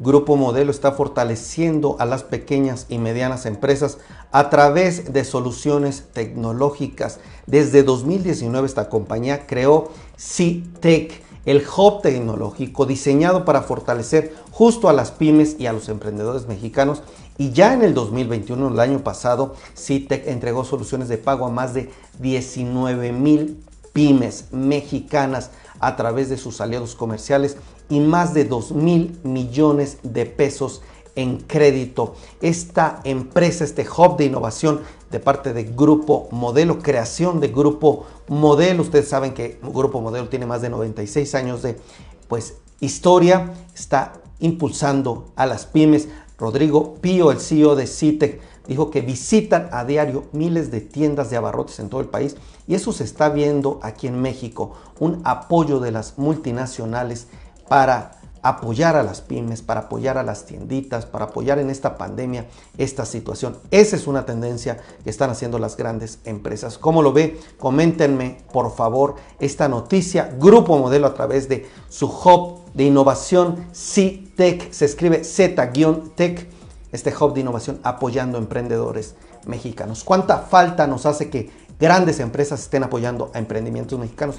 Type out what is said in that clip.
Grupo Modelo está fortaleciendo a las pequeñas y medianas empresas a través de soluciones tecnológicas. Desde 2019 esta compañía creó Citec, e el hub tecnológico diseñado para fortalecer justo a las pymes y a los emprendedores mexicanos. Y ya en el 2021, el año pasado, Citec e entregó soluciones de pago a más de 19 mil pymes mexicanas a través de sus aliados comerciales y más de 2 mil millones de pesos en crédito. Esta empresa, este hub de innovación de parte de Grupo Modelo, creación de Grupo Modelo. Ustedes saben que Grupo Modelo tiene más de 96 años de pues, historia, está impulsando a las pymes. Rodrigo Pío, el CEO de CITEC, e dijo que visitan a diario miles de tiendas de abarrotes en todo el país y eso se está viendo aquí en México, un apoyo de las multinacionales para apoyar a las pymes, para apoyar a las tienditas, para apoyar en esta pandemia esta situación. Esa es una tendencia que están haciendo las grandes empresas. ¿Cómo lo ve? Coméntenme, por favor, esta noticia. Grupo Modelo a través de su hub de innovación, c se escribe Z-Tech este hub de innovación apoyando a emprendedores mexicanos. ¿Cuánta falta nos hace que grandes empresas estén apoyando a emprendimientos mexicanos?